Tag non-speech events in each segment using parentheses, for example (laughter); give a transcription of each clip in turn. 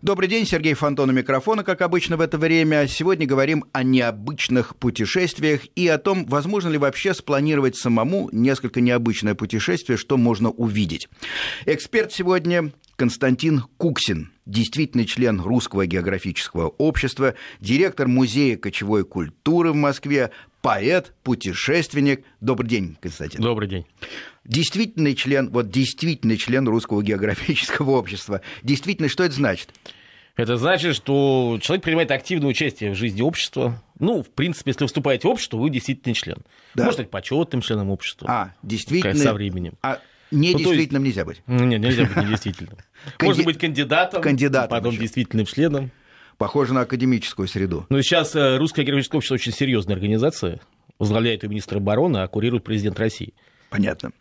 Добрый день, Сергей Фонтон у микрофона, как обычно в это время. Сегодня говорим о необычных путешествиях и о том, возможно ли вообще спланировать самому несколько необычное путешествие, что можно увидеть. Эксперт сегодня Константин Куксин, действительный член Русского географического общества, директор Музея кочевой культуры в Москве, поэт, путешественник. Добрый день, Константин. Добрый день. Действительный член, вот действительный член Русского географического общества. Действительно, что это значит? Это значит, что человек принимает активное участие в жизни общества. Ну, в принципе, если вы вступаете в общество, вы действительно член. Да. Может быть, почетным членом общества. А, действительно. Со временем. А Недействительным ну, есть... нельзя быть. Нет, нельзя быть недействительным. Канди... Можно быть кандидатом, кандидатом потом еще. действительным членом похоже на академическую среду. Ну, сейчас э, Русское географическое общество очень серьезная организация. Возглавляет ее министр обороны, а курирует президент России. Понятно.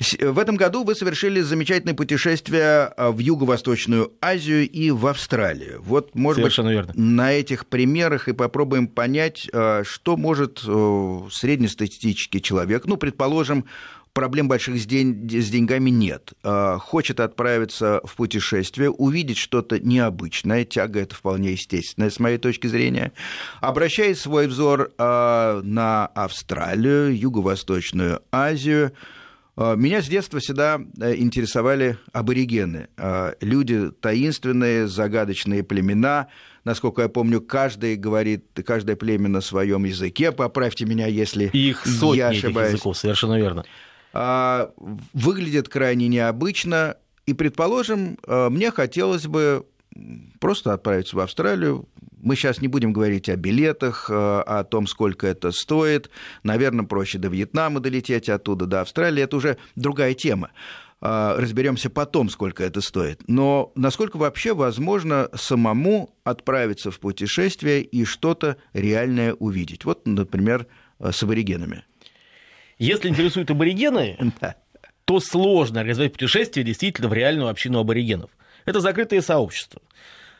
Э, в этом году вы совершили замечательное путешествие э, в Юго-Восточную Азию и в Австралию. Вот, может Совершенно быть, верно. на этих примерах и попробуем понять, что может среднестатистический человек, ну, предположим, проблем больших с, день, с деньгами нет. А, хочет отправиться в путешествие, увидеть что-то необычное, тяга это вполне естественная с моей точки зрения, обращает свой взор а, на Австралию, Юго-Восточную Азию, а, меня с детства всегда э, интересовали аборигены. Люди таинственные, загадочные племена. Насколько я помню, каждый говорит, каждое племя на своем языке. Поправьте меня, если Их сотни я ошибаюсь. языков, совершенно верно. А, выглядит крайне необычно. И, предположим, а, мне хотелось бы просто отправиться в Австралию. Мы сейчас не будем говорить о билетах, а, о том, сколько это стоит. Наверное, проще до Вьетнама долететь, оттуда до Австралии. Это уже другая тема разберемся потом, сколько это стоит. Но насколько вообще возможно самому отправиться в путешествие и что-то реальное увидеть? Вот, например, с аборигенами. Если интересуют аборигены, (laughs) то сложно организовать путешествие действительно в реальную общину аборигенов. Это закрытое сообщество.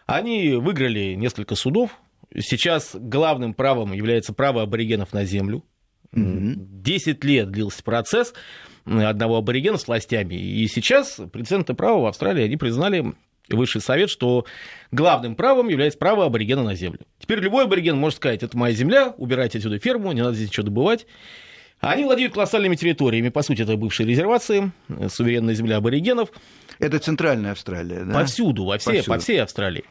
Они выиграли несколько судов. Сейчас главным правом является право аборигенов на землю. Десять лет длился процесс одного аборигена с властями. И сейчас прецеденты права в Австралии они признали Высший совет, что главным правом является право аборигена на землю. Теперь любой абориген может сказать, это моя земля, убирайте отсюда ферму, не надо здесь ничего добывать. А они владеют колоссальными территориями. По сути, это бывшие резервации, э, суверенная земля аборигенов. Это центральная Австралия, да? Повсюду, во всей, Повсюду. по всей Австралии.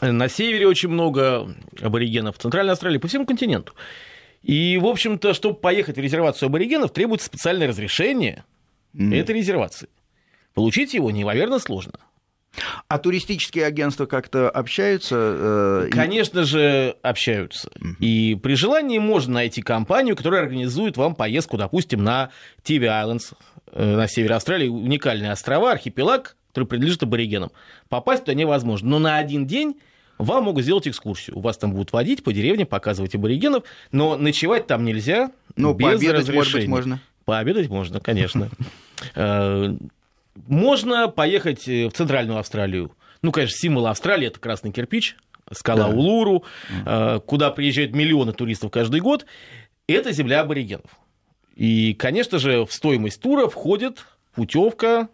Э, на севере очень много аборигенов, в Центральной Австралии, по всему континенту. И, в общем-то, чтобы поехать в резервацию аборигенов, требуется специальное разрешение mm. этой резервации. Получить его неимоверно сложно. А туристические агентства как-то общаются? Э, Конечно и... же, общаются. Угу. И при желании можно найти компанию, которая организует вам поездку, допустим, на Тиви айлендс э, на севере Австралии. Уникальные острова, архипелаг, который принадлежит аборигенам. Попасть туда невозможно. Но на один день вам могут сделать экскурсию. У Вас там будут водить по деревне, показывать аборигенов, но ночевать там нельзя. Но ну, без пообедать, разрешения. может быть, можно. Пообедать можно, конечно. (laughs) Э, можно поехать э, в Центральную Австралию. Ну, конечно, символ Австралии – это красный кирпич, скала да. Улуру, э, куда приезжают миллионы туристов каждый год. Это земля аборигенов. И, конечно же, в стоимость тура входит путевка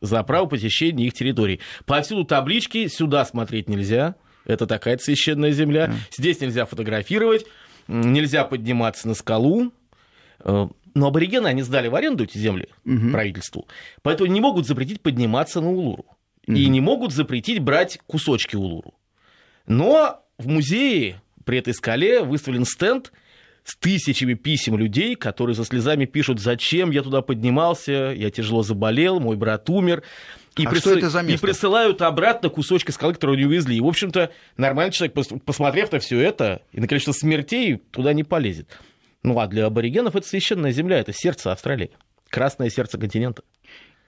за право посещения их территории. Повсюду таблички, сюда смотреть нельзя, это такая священная земля, здесь нельзя фотографировать, нельзя подниматься на скалу. Э, но ну, аборигены, они сдали в аренду эти земли угу. правительству, поэтому не могут запретить подниматься на Улуру. Угу. И не могут запретить брать кусочки Улуру. Но в музее при этой скале выставлен стенд с тысячами писем людей, которые со слезами пишут, зачем я туда поднимался, я тяжело заболел, мой брат умер. И, а прис... что это за место? и присылают обратно кусочки скалы, которые они увезли. И, в общем-то, нормальный человек, посмотрев на все это и на количество смертей, туда не полезет. Ну а для аборигенов это священная земля, это сердце Австралии, красное сердце континента.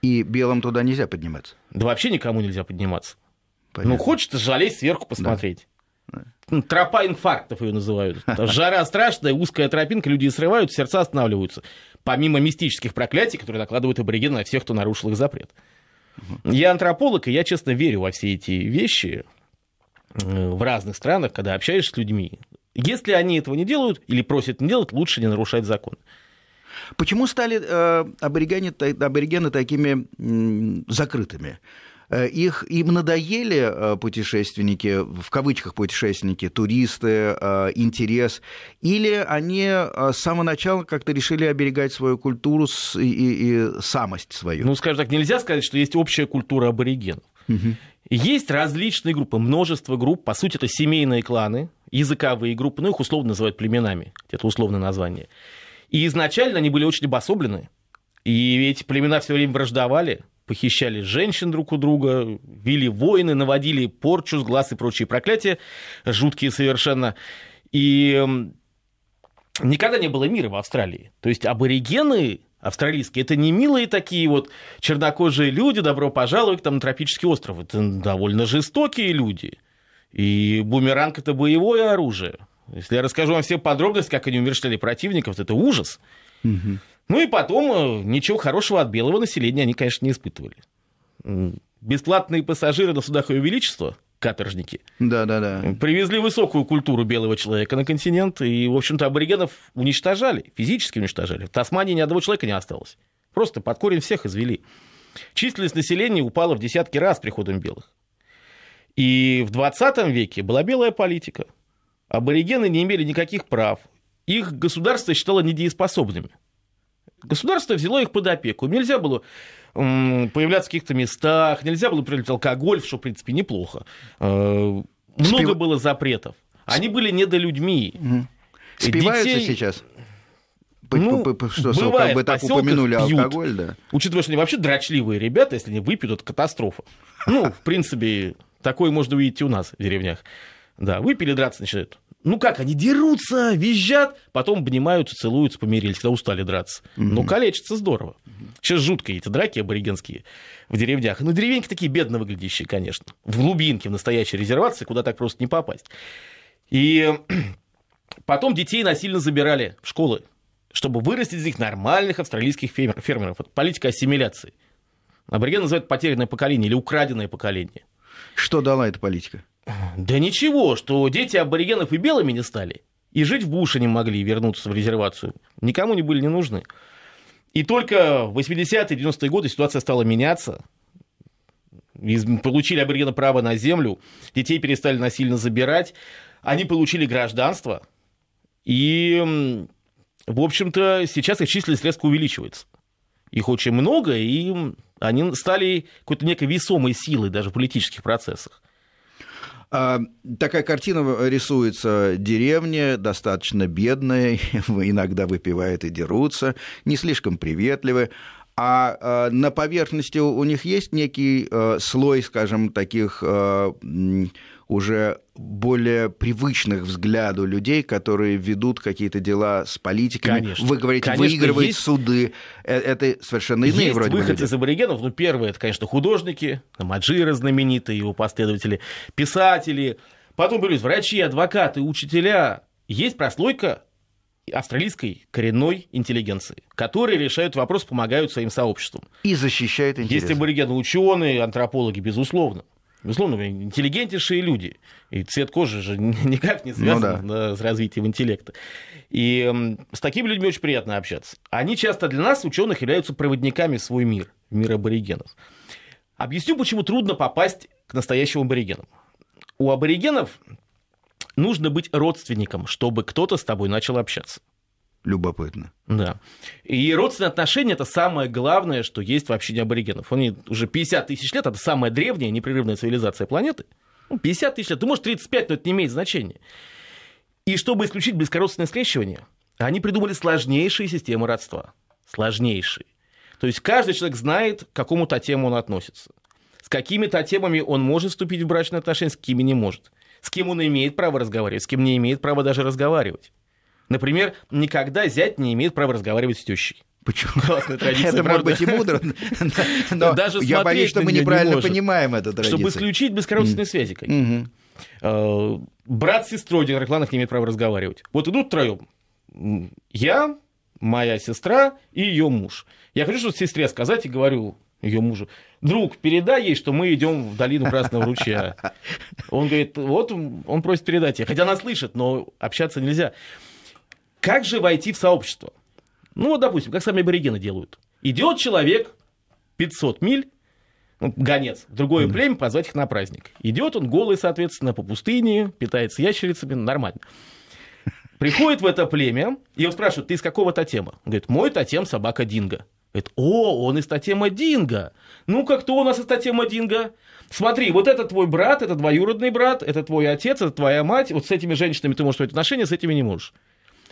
И белым туда нельзя подниматься? Да вообще никому нельзя подниматься. Ну, Понятно. Ну хочется жалеть сверху посмотреть. Да. Ну, тропа инфарктов ее называют. Жара страшная, узкая тропинка, люди срывают, сердца останавливаются. Помимо мистических проклятий, которые накладывают аборигены на всех, кто нарушил их запрет. Я антрополог, и я, честно, верю во все эти вещи э, в разных странах, когда общаешься с людьми, если они этого не делают или просят не делать, лучше не нарушать закон. Почему стали э, аборигены, аборигены такими м, закрытыми? Э, их, им надоели э, путешественники, в кавычках путешественники, туристы, э, интерес, или они с самого начала как-то решили оберегать свою культуру и, и, и самость свою? Ну, скажем так, нельзя сказать, что есть общая культура аборигенов. Угу. Есть различные группы, множество групп. По сути, это семейные кланы, языковые группы, но ну, их условно называют племенами. Это условное название. И изначально они были очень обособлены. И эти племена все время враждовали, похищали женщин друг у друга, вели войны, наводили порчу с и прочие проклятия, жуткие совершенно. И никогда не было мира в Австралии. То есть аборигены австралийские, это не милые такие вот чернокожие люди, добро пожаловать там, на тропический остров. Это довольно жестокие люди. И бумеранг – это боевое оружие. Если я расскажу вам все подробности, как они умерщвляли противников, это ужас. Угу. Ну и потом э, ничего хорошего от белого населения они, конечно, не испытывали. Бесплатные пассажиры на судах Ее Величества – каторжники. Да, да, да. Привезли высокую культуру белого человека на континент, и, в общем-то, аборигенов уничтожали, физически уничтожали. В Тасмании ни одного человека не осталось. Просто под корень всех извели. Численность населения упала в десятки раз с приходом белых. И в 20 веке была белая политика. Аборигены не имели никаких прав. Их государство считало недееспособными. Государство взяло их под опеку. Нельзя было появляться в каких-то местах, нельзя было прилить алкоголь, что, в принципе, неплохо. Э, много Спив... было запретов. Они были недолюдьми. Угу. Э, Спиваются Детей... сейчас? Ну, что, бывает, как бы так упомянули пьют. алкоголь, да. Учитывая, что они вообще драчливые ребята, если они выпьют, это катастрофа. Ну, в принципе, такое можно увидеть и у нас в деревнях. Да, выпили, драться начинают ну как, они дерутся, визжат, потом обнимаются, целуются, помирились, когда устали драться. Mm-hmm. Но ну, калечатся здорово. Сейчас жуткие эти драки аборигенские в деревнях. Ну, деревеньки такие бедно выглядящие, конечно. В глубинке, в настоящей резервации, куда так просто не попасть. И (clears throat) потом детей насильно забирали в школы, чтобы вырастить из них нормальных австралийских фермеров. Это политика ассимиляции. Абориген называют потерянное поколение или украденное поколение. Что дала эта политика? Да ничего, что дети аборигенов и белыми не стали. И жить в Буше не могли, и вернуться в резервацию. Никому не были не нужны. И только в 80-е, 90-е годы ситуация стала меняться. Получили аборигены право на землю, детей перестали насильно забирать, они получили гражданство. И, в общем-то, сейчас их численность резко увеличивается. Их очень много, и они стали какой-то некой весомой силой даже в политических процессах. А, такая картина рисуется. Деревня достаточно бедная, (laughs) иногда выпивают и дерутся, не слишком приветливы. А, а на поверхности у них есть некий э, слой, скажем, таких э, уже более привычных взгляду людей, которые ведут какие-то дела с политиками. Конечно. Вы говорите, конечно, выигрывают есть... суды. Э, это совершенно иные есть вроде выход люди. из аборигенов. Ну, первое, это, конечно, художники, Маджира знаменитые, его последователи, писатели. Потом были врачи, адвокаты, учителя. Есть прослойка австралийской коренной интеллигенции, которые решают вопрос, помогают своим сообществам. И защищают интересы. Есть аборигены, ученые, антропологи, безусловно. Безусловно, интеллигентнейшие люди. И цвет кожи же (laughs) никак не ну связан ну, да. с развитием интеллекта. И с такими людьми очень приятно общаться. Они часто для нас, ученых, являются проводниками в свой мир, в мир аборигенов. Объясню, почему трудно попасть к настоящим аборигенам. У аборигенов нужно быть родственником, чтобы кто-то с тобой начал общаться любопытно. Да. И родственные отношения – это самое главное, что есть вообще общине аборигенов. Они уже 50 тысяч лет, это самая древняя непрерывная цивилизация планеты. 50 ну, тысяч лет, ты можешь 35, но это не имеет значения. И чтобы исключить бескоростное скрещивание, они придумали сложнейшие системы родства. Сложнейшие. То есть каждый человек знает, к какому тотему он относится. С какими тотемами он может вступить в брачные отношения, с какими не может. С кем он имеет право разговаривать, с кем не имеет права даже разговаривать. Например, никогда зять не имеет права разговаривать с тещей. Почему? Классная (laughs) традиция. Это может быть и мудро, но (laughs) Даже я боюсь, что мы неправильно понимаем эту традицию. Чтобы исключить бескорыстные связи какие-то. Mm-hmm. Брат с сестрой в некоторых не имеет права разговаривать. Вот идут втроем. Я, моя сестра и ее муж. Я хочу что-то сестре сказать и говорю ее мужу. Друг, передай ей, что мы идем в долину Красного ручья. (laughs) Он говорит, вот он просит передать ей. Хотя она слышит, но общаться нельзя. Как же войти в сообщество? Ну, вот, допустим, как сами аборигены делают. Идет человек 500 миль, ну, гонец, в другое да. племя, позвать их на праздник. Идет он голый, соответственно, по пустыне, питается ящерицами, ну, нормально. Приходит в это племя, и его спрашивают, ты из какого тотема? Он говорит, мой тотем собака Динго. Говорит, о, он из тотема Динго. Ну, как то у нас из тотема Динго? Смотри, вот это твой брат, это двоюродный брат, это твой отец, это твоя мать. Вот с этими женщинами ты можешь иметь отношения, с этими не можешь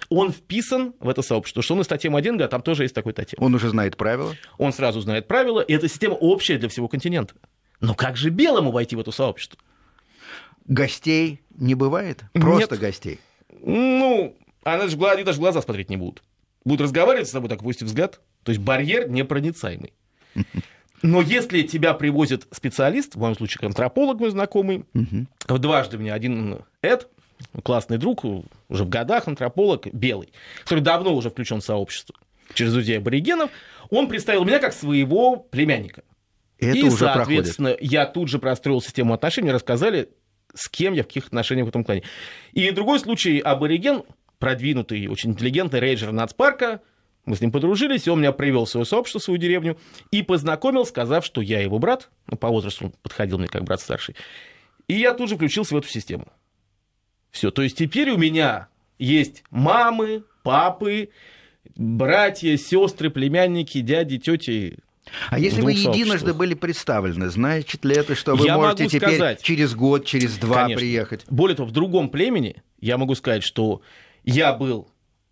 он вписан в это сообщество. Что он и статья Маденга, там тоже есть такой статья. Он уже знает правила? Он сразу знает правила, и эта система общая для всего континента. Но как же белому войти в это сообщество? Гостей не бывает? Просто Нет. гостей? Ну, она же, они даже глаза смотреть не будут. Будут разговаривать с тобой, так пусть взгляд. То есть барьер непроницаемый. (laughs) Но если тебя привозит специалист, в моем случае антрополог мой знакомый, угу. дважды мне один Эд, классный друг, уже в годах антрополог, белый, который давно уже включен в сообщество через друзей аборигенов, он представил меня как своего племянника. Это и, уже соответственно, проходит. я тут же простроил систему отношений, мне рассказали, с кем я в каких отношениях в этом клане. И другой случай, абориген, продвинутый, очень интеллигентный рейджер нацпарка, мы с ним подружились, и он меня привел в свое сообщество, в свою деревню, и познакомил, сказав, что я его брат, ну, по возрасту он подходил мне как брат старший, и я тут же включился в эту систему. Все, то есть теперь у меня есть мамы, папы, братья, сестры, племянники, дяди, тети. А если вы единожды были представлены, значит ли это, что вы я можете теперь сказать, через год, через два конечно. приехать? Более того, в другом племени я могу сказать, что я был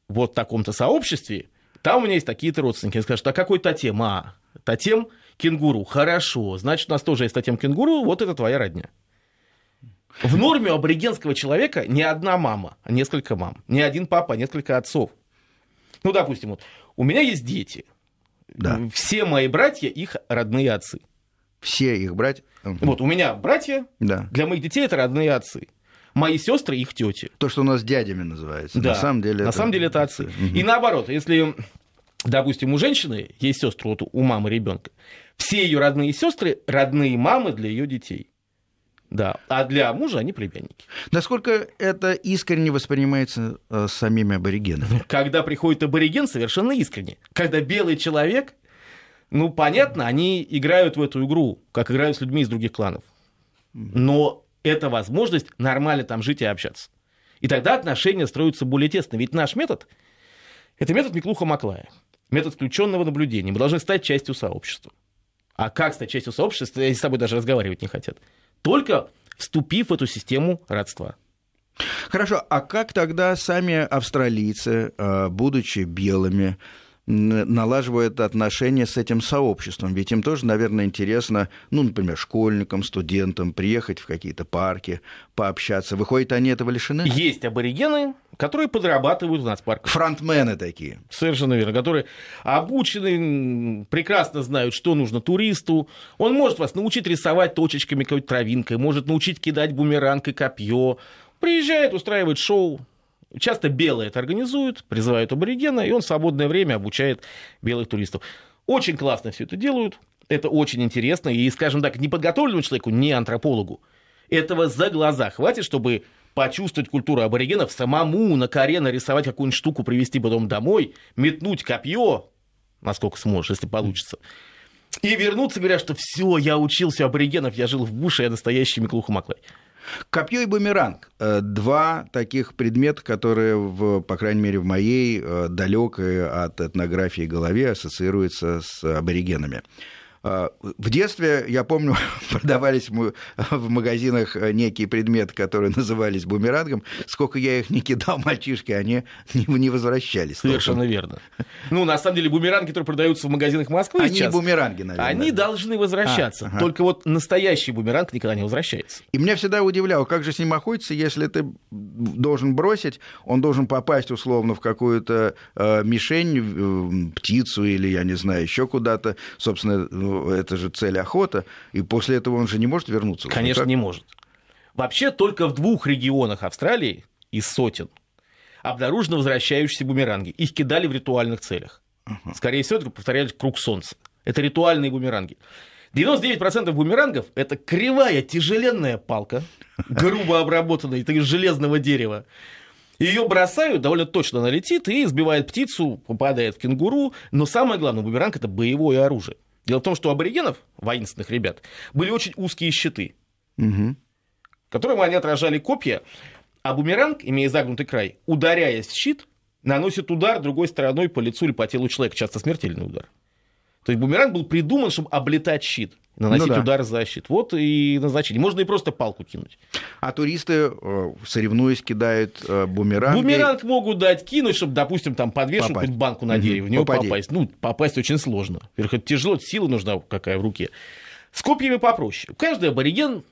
вот в таком-то сообществе, там у меня есть такие-то родственники. Я скажу, а какой Татем? А, Татем кенгуру. Хорошо, значит, у нас тоже есть Татем кенгуру, вот это твоя родня. В норме у аборигенского человека не одна мама, а несколько мам. Не один папа, а несколько отцов. Ну, допустим, вот у меня есть дети. Да. Все мои братья их родные отцы. Все их братья. Вот у меня братья. Да. Для моих детей это родные отцы. Мои сестры их тети. То, что у нас дядями называется. Да. На самом деле. На это... самом деле это отцы. Угу. И наоборот, если, допустим, у женщины есть сестры, вот у мамы ребенка, все ее родные сестры родные мамы для ее детей. Да. А для мужа они племянники. Насколько это искренне воспринимается э, самими аборигенами? (laughs) Когда приходит абориген, совершенно искренне. Когда белый человек, ну, понятно, они играют в эту игру, как играют с людьми из других кланов. Но это возможность нормально там жить и общаться. И тогда отношения строятся более тесно. Ведь наш метод – это метод Миклуха Маклая, метод включенного наблюдения. Мы должны стать частью сообщества. А как стать частью сообщества, если с тобой даже разговаривать не хотят? только вступив в эту систему родства. Хорошо, а как тогда сами австралийцы, э, будучи белыми, налаживает отношения с этим сообществом. Ведь им тоже, наверное, интересно, ну, например, школьникам, студентам приехать в какие-то парки, пообщаться. Выходит, они этого лишены? Есть аборигены, которые подрабатывают у в нацпарках. Фронтмены такие. Совершенно верно. Которые обучены, прекрасно знают, что нужно туристу. Он может вас научить рисовать точечками какой-то травинкой, может научить кидать бумеранг и копье. Приезжает, устраивает шоу, Часто белые это организуют, призывают аборигена, и он в свободное время обучает белых туристов. Очень классно все это делают, это очень интересно, и, скажем так, неподготовленному человеку, не антропологу, этого за глаза хватит, чтобы почувствовать культуру аборигенов, самому на коре нарисовать какую-нибудь штуку, привезти потом домой, метнуть копье, насколько сможешь, если получится. И вернуться, говоря, что все, я учился аборигенов, я жил в буше, я настоящий Миклуха Маклай. Копье и бумеранг. Э, два таких предмета, которые, в, по крайней мере, в моей э, далекой от этнографии голове ассоциируются с аборигенами. А, в детстве, я помню, (laughs) продавались мы в магазинах э, некие предметы, которые назывались бумерангом. Сколько я их не кидал, (laughs) мальчишки, они не возвращались. Совершенно верно. Ну, на самом деле, бумеранги, которые продаются в магазинах Москвы они сейчас... Они бумеранги, наверное. Они да. должны возвращаться. А, ага. Только вот настоящий бумеранг никогда не возвращается. И меня всегда удивляло, как же с ним охотиться, если ты должен бросить, он должен попасть условно в какую-то э, мишень, э, птицу или, я не знаю, еще куда-то. Собственно, Э, это же цель охота, и после этого он же не может вернуться. Конечно, не может. Вообще только в двух регионах Австралии из сотен обнаружены возвращающиеся бумеранги. Их кидали в ритуальных целях. Угу. Скорее всего, это повторяют круг солнца. Это ритуальные бумеранги. 99% бумерангов – это кривая тяжеленная палка, (laughs) грубо обработанная из железного дерева. Ее бросают, довольно точно она летит и сбивает птицу, попадает в кенгуру. Но самое главное, бумеранг – это боевое оружие. Дело в том, что у аборигенов, воинственных ребят, были очень узкие щиты, угу. которым они отражали копья, а бумеранг, имея загнутый край, ударяясь в щит, наносит удар другой стороной по лицу или по телу человека, часто смертельный удар. То есть бумеранг был придуман, чтобы облетать щит наносить ну, да. удар за щит. Вот и назначение. Можно и просто палку кинуть. А туристы, э, соревнуясь, кидают э, бумеранг. Бумеранг могут дать кинуть, чтобы, допустим, там подвешен какую банку на дерево, в нее Попади. попасть. Ну, попасть очень сложно. Во-первых, это тяжело, сила нужна какая в руке. С копьями попроще. Каждый абориген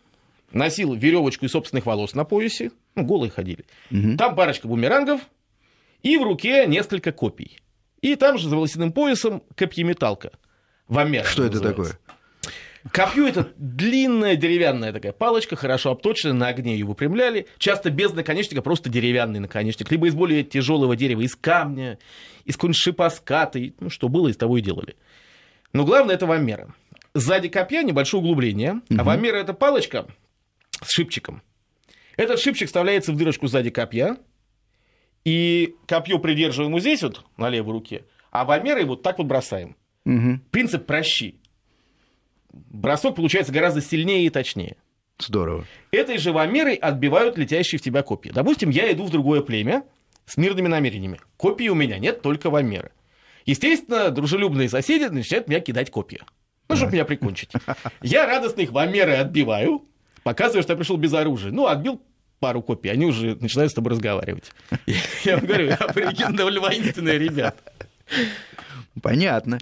носил веревочку из собственных волос на поясе, ну, голые ходили. Угу. Там парочка бумерангов и в руке несколько копий. И там же за волосяным поясом копьеметалка. Вамер. Что это такое? Копье это длинная деревянная такая палочка, хорошо обточенная, на огне ее выпрямляли. Часто без наконечника, просто деревянный наконечник. Либо из более тяжелого дерева, из камня, из какой-нибудь шипоската. Ну, что было, из того и делали. Но главное это вамера. Сзади копья небольшое углубление, угу. а вамера это палочка с шипчиком. Этот шипчик вставляется в дырочку сзади копья, и копье придерживаем вот здесь вот, на левой руке, а вамерой вот так вот бросаем. Угу. Принцип прощи бросок получается гораздо сильнее и точнее. Здорово. Этой живомерой отбивают летящие в тебя копии. Допустим, я иду в другое племя с мирными намерениями. Копий у меня нет, только вомеры. Естественно, дружелюбные соседи начинают меня кидать копии, Ну, чтобы меня прикончить. Я радостно их вомеры отбиваю, показываю, что я пришел без оружия. Ну, отбил пару копий, они уже начинают с тобой разговаривать. Я говорю, аборигены довольно воинственные ребята. Понятно.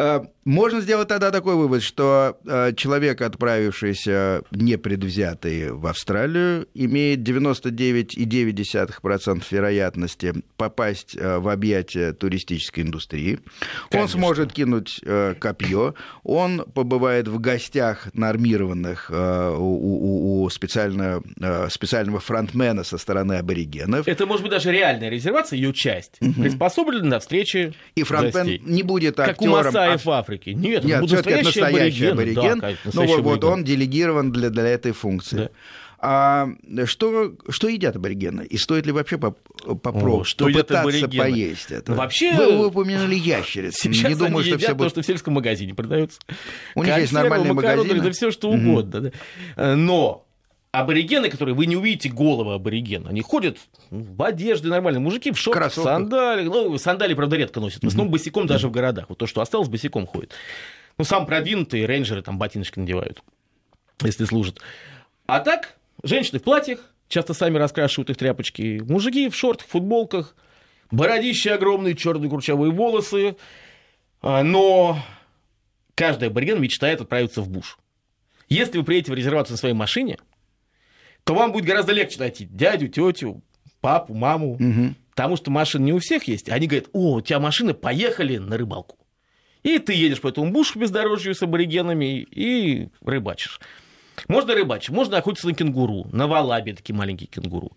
Э, можно сделать тогда такой вывод, что э, человек, отправившийся непредвзятый в Австралию, имеет 99,9% вероятности попасть э, в объятия туристической индустрии. Конечно. Он сможет кинуть копье, он побывает в гостях нормированных у, у, у специально, специального фронтмена со стороны аборигенов. Это может быть даже реальная резервация, ее часть, угу. приспособлена на встречи И фронтмен гостей. не будет актером Китаев а... в Африке. Нет, Нет будут настоящий, настоящий абориген. абориген. Да, настоящий ну вот он делегирован для, для этой функции. Да. А что, что едят аборигены? И стоит ли вообще поп попробовать, О, что попытаться аборигены? поесть это? Вообще... Вы, вы упомянули ящериц. (laughs) Сейчас Не думаю, они что едят все будет... что в сельском магазине продается. У них Консервы, есть нормальные магазины. Да все что угодно. Угу. Но аборигены, которые вы не увидите головы аборигена, они ходят ну, в одежде нормально, мужики в шортах, в сандалиях, ну, сандали, правда, редко носят, в основном босиком mm-hmm. даже в городах, вот то, что осталось, босиком ходит. Ну, сам продвинутые рейнджеры там ботиночки надевают, если служат. А так, женщины в платьях, часто сами раскрашивают их тряпочки, мужики в шортах, футболках, бородища огромные, черные курчавые волосы, а, но каждый абориген мечтает отправиться в буш. Если вы приедете в резервацию на своей машине – то вам будет гораздо легче найти дядю, тетю, папу, маму. Угу. Потому что машины не у всех есть. Они говорят, о, у тебя машины, поехали на рыбалку. И ты едешь по этому бушу бездорожью с аборигенами и рыбачишь. Можно рыбачить, можно охотиться на кенгуру, на валабе такие маленькие кенгуру.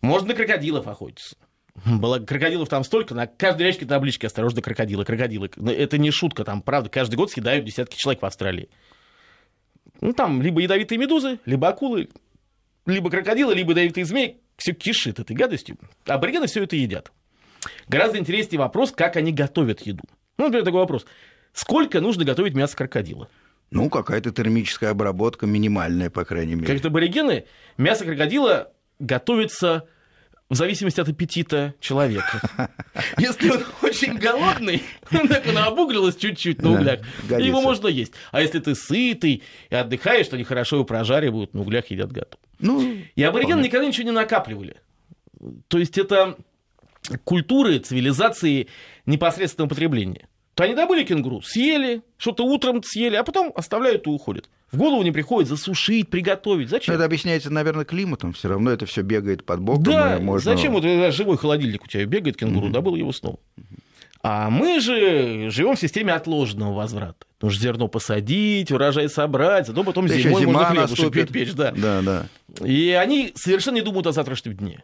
Можно на крокодилов охотиться. Было крокодилов там столько, на каждой речке таблички «Осторожно, крокодилы, крокодилы». Это не шутка, там, правда, каждый год съедают десятки человек в Австралии. Ну, там либо ядовитые медузы, либо акулы, либо крокодила, либо ядовитых змей, все кишит этой гадостью. Аборигены все это едят. Гораздо интереснее вопрос, как они готовят еду. Ну, например, такой вопрос. Сколько нужно готовить мясо крокодила? Ну, какая-то термическая обработка минимальная, по крайней мере. Как-то аборигены, мясо крокодила готовится в зависимости от аппетита человека. (laughs) Если он очень голодный, (laughs) он так он обуглилось чуть-чуть на углях, да, его можно есть. А если ты сытый и отдыхаешь, то они хорошо его прожаривают, на углях едят готов. Ну, и аборигены никогда ничего не накапливали. То есть это культуры, цивилизации непосредственного потребления то они добыли кенгуру, съели, что-то утром съели, а потом оставляют и уходят. В голову не приходит засушить, приготовить. Зачем? Это объясняется, наверное, климатом. Все равно это все бегает под боком. Да, можно... зачем вот живой холодильник у тебя бегает, кенгуру mm-hmm. добыл его снова. А мы же живем в системе отложенного возврата. Нужно зерно посадить, урожай собрать, зато потом да зимой зима можно хлебушек наступит. печь. Да. да, да. И они совершенно не думают о завтрашнем дне.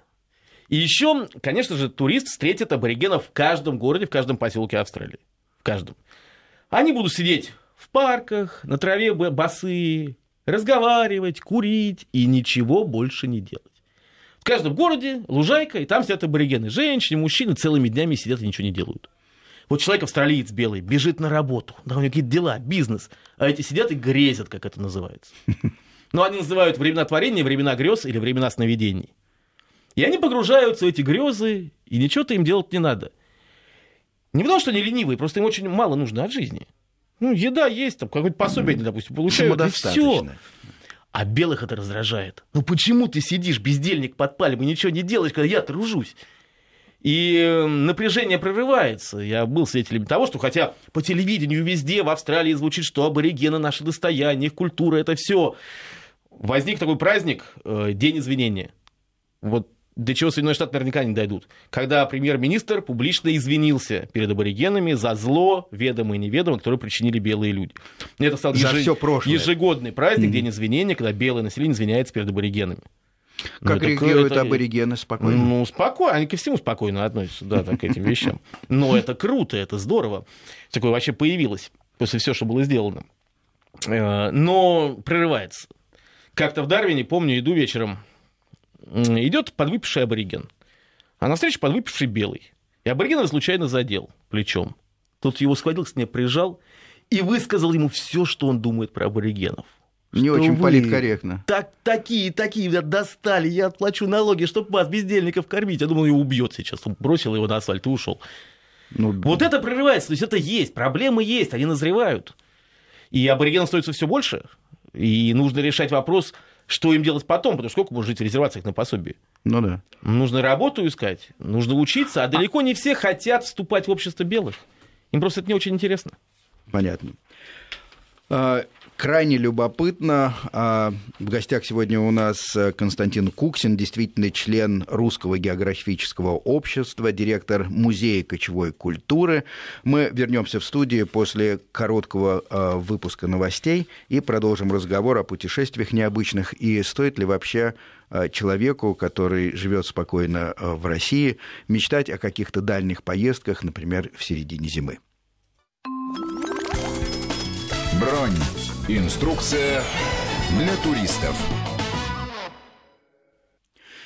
И еще, конечно же, турист встретит аборигенов в каждом городе, в каждом поселке Австралии каждом. Они будут сидеть в парках, на траве басы, разговаривать, курить и ничего больше не делать. В каждом городе лужайка, и там сидят аборигены. Женщины, мужчины целыми днями сидят и ничего не делают. Вот человек австралиец белый бежит на работу, да у него какие-то дела, бизнес, а эти сидят и грезят, как это называется. (laughs) Но ну, они называют времена творения, времена грез или времена сновидений. И они погружаются в эти грезы, и ничего-то им делать не надо – не потому, что они ленивые, просто им очень мало нужно от жизни. Ну, еда есть, там, какое то пособие, допустим, получают, и все. А белых это раздражает. Ну почему ты сидишь, бездельник под пальмой, ничего не делаешь, когда я тружусь? И эм, напряжение прорывается. Я был свидетелем того, что хотя по телевидению везде в Австралии звучит, что аборигены наше достояние, их культура, это все. Возник такой праздник, э, День извинения. Вот до чего Соединенные Штаты наверняка не дойдут. Когда премьер-министр публично извинился перед аборигенами за зло, ведомо и неведомо, которое причинили белые люди. Ну, это стал за еж... ежегодный праздник, mm-hmm. день извинения, когда белое население извиняется перед аборигенами. Как ну, реагируют это, аборигены спокойно? Ну, спокойно. Они ко всему спокойно относятся, да, так, к этим вещам. Но это круто, это здорово. Такое вообще появилось после всего, что было сделано. Э, но прерывается. Как-то в Дарвине, помню, иду вечером идет подвыпивший абориген. А навстречу подвыпивший белый. И абориген его случайно задел плечом. Тот его схватил, к ней, прижал и высказал ему все, что он думает про аборигенов. Не что очень политкорректно. Так, такие, такие меня достали, я отплачу налоги, чтобы вас, бездельников, кормить. Я думал, он его убьет сейчас. Он бросил его на асфальт и ушел. Ну, вот это прорывается, то есть это есть, проблемы есть, они назревают. И аборигенов становится все больше, и нужно решать вопрос, что им делать потом, потому что сколько можно жить в резервациях на пособии? Ну да. Нужно работу искать, нужно учиться, а далеко не все хотят вступать в общество белых. Им просто это не очень интересно. Понятно. А, крайне любопытно. А, в гостях сегодня у нас э, Константин Куксин, действительный член Русского географического общества, директор Музея кочевой культуры. Мы вернемся в студию после короткого э, выпуска новостей и продолжим разговор о путешествиях необычных и стоит ли вообще э, человеку, который живет спокойно в России, мечтать о каких-то дальних поездках, например, в середине зимы. Бронь. Инструкция для туристов.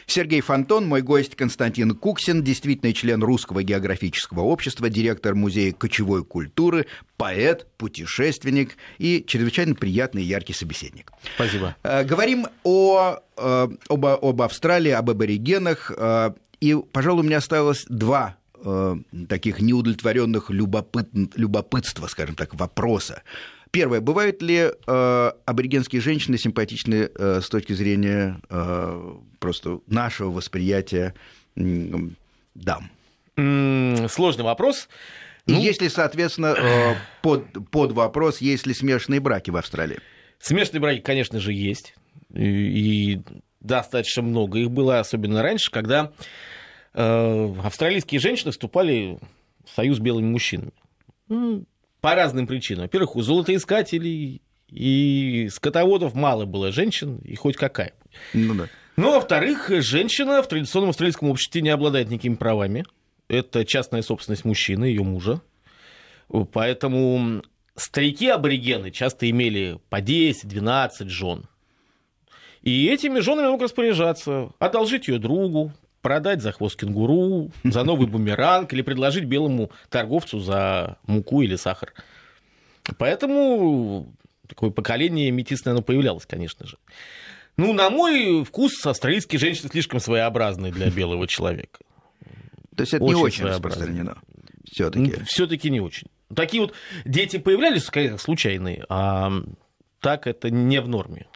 Сергей Фонтон, мой гость Константин Куксин, действительный член Русского географического общества, директор Музея кочевой культуры, поэт, путешественник и чрезвычайно приятный и яркий собеседник. Спасибо. Э, говорим о, э, об, об Австралии, об аборигенах. Э, и, пожалуй, у меня осталось два таких неудовлетворенных любопыт, любопытства, скажем так, вопроса. Первое. Бывают ли э, аборигенские женщины симпатичны э, с точки зрения э, просто нашего восприятия э, дам? Сложный вопрос. И ну... есть соответственно, э, под, под вопрос, есть ли смешанные браки в Австралии? Смешанные браки, конечно же, есть. И, и достаточно много. Их было особенно раньше, когда э, австралийские женщины вступали в союз с белыми мужчинами. Ну, по разным причинам. Во-первых, у золотоискателей и скотоводов мало было женщин, и хоть какая. Ну да. Ну, а во-вторых, женщина в традиционном австралийском обществе не обладает никакими правами. Это частная собственность мужчины, ее мужа. Поэтому старики-аборигены часто имели по 10-12 жен. И этими женами мог распоряжаться, одолжить ее другу, продать за хвост кенгуру, за новый бумеранг или предложить белому торговцу за муку или сахар. Поэтому такое поколение метисное, оно появлялось, конечно же. Ну, на мой вкус, австралийские женщины слишком своеобразные для белого человека. То есть это очень не очень распространено все-таки. все-таки не очень. Такие вот дети появлялись, скорее, случайные, а так это не в норме.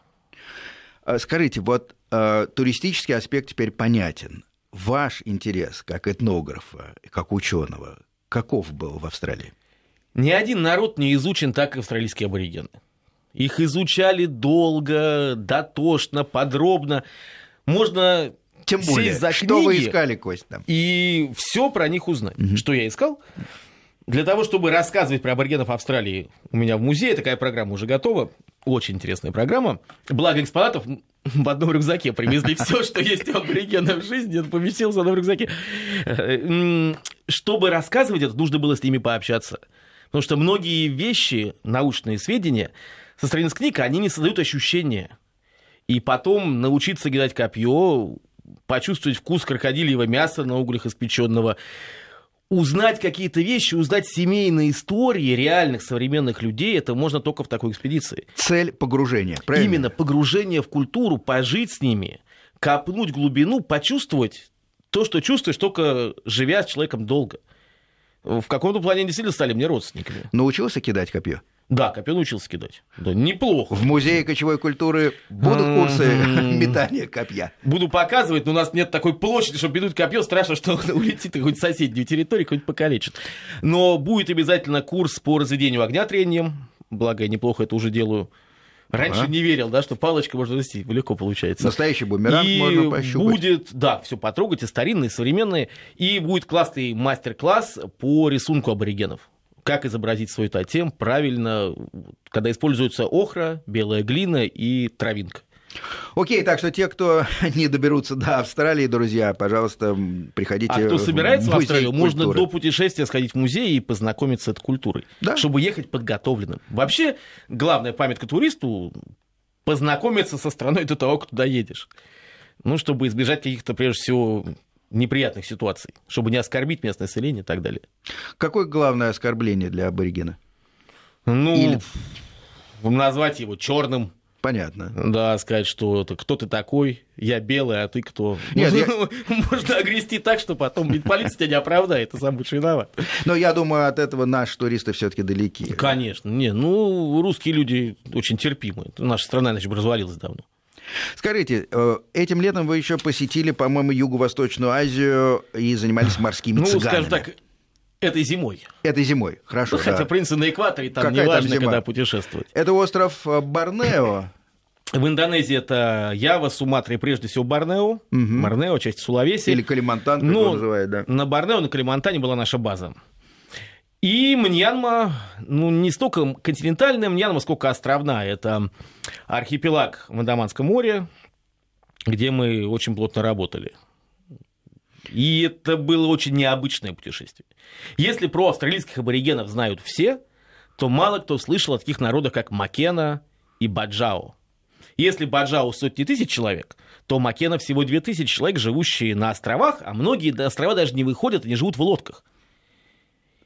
А, скажите, вот а, туристический аспект теперь понятен ваш интерес как этнографа, как ученого, каков был в Австралии? Ни один народ не изучен так, как австралийские аборигены. Их изучали долго, дотошно, подробно. Можно тем более, сесть за книги что вы искали, Костя? И все про них узнать. Угу. Что я искал? Для того, чтобы рассказывать про аборигенов Австралии, у меня в музее такая программа уже готова. Очень интересная программа. Благо экспонатов в одном рюкзаке привезли все, что есть у аборигенов в жизни, он поместился в одном рюкзаке. Э, чтобы рассказывать это, нужно было с ними пообщаться. Потому что многие вещи, научные сведения со страниц книг, они не создают ощущения. И потом научиться кидать копье, почувствовать вкус крокодильего мяса на углях испеченного, узнать какие-то вещи, узнать семейные истории реальных современных людей, это можно только в такой экспедиции. Цель погружения, правильно? Именно погружение в культуру, пожить с ними, копнуть глубину, почувствовать то, что чувствуешь, только живя с человеком долго. В каком-то плане они действительно стали мне родственниками. Научился кидать копье? Да, Копен учился кидать. Да, неплохо. В музее кочевой культуры будут м-м. курсы (laughs) метания копья. Буду показывать, но у нас нет такой площади, чтобы бедут копье. Страшно, что он (laughs) улетит хоть в соседнюю территорию, хоть покалечит. Но будет обязательно курс по разведению огня трением. Благо, я неплохо это уже делаю. Раньше ага. не верил, да, что палочка можно носить, легко получается. Настоящий бумеранг и можно пощупать. будет, да, все потрогать, и старинные, и современные. И будет классный мастер-класс по рисунку аборигенов как изобразить свой тотем правильно, когда используется охра, белая глина и травинка. Окей, так что те, кто (laughs) не доберутся до Австралии, друзья, пожалуйста, приходите. А кто собирается в, в Австралию, культуры. можно до путешествия сходить в музей и познакомиться с этой культурой, да? чтобы ехать подготовленным. Вообще, главная памятка туристу – познакомиться со страной до того, как туда едешь. Ну, чтобы избежать каких-то, прежде всего, неприятных ситуаций, чтобы не оскорбить местное население и так далее. Какое главное оскорбление для аборигена? Ну, Или... назвать его черным. Понятно. Да, сказать, что это, кто ты такой, я белый, а ты кто? Нет, можно, я... (laughs) можно огрести так, что потом полиция тебя не оправдает, ты сам будешь виноват. Но я думаю, от этого наши туристы все-таки далеки. Конечно, не, ну русские люди очень терпимы. Наша страна, иначе бы развалилась давно. Скажите, э, этим летом вы еще посетили, по-моему, Юго-Восточную Азию и занимались морскими ну, цыганами. Ну, скажем так, Этой зимой. Этой зимой, хорошо. Ну, да. Хотя, в принципе, на экваторе там Какая неважно, там зима? когда путешествовать. Это остров э, Борнео. В Индонезии это Ява, Суматра и прежде всего Борнео. Угу. Борнео, часть Сулавеси. Или Калимантан, как ну, называют, да. На Борнео, на Калимантане была наша база. И Мьянма, ну, не столько континентальная Мьянма, сколько островная. Это архипелаг в Андаманском море, где мы очень плотно работали. И это было очень необычное путешествие. Если про австралийских аборигенов знают все, то мало кто слышал о таких народах, как Макена и Баджао. Если Баджао сотни тысяч человек, то Макена всего две тысячи человек, живущие на островах, а многие до острова даже не выходят, они живут в лодках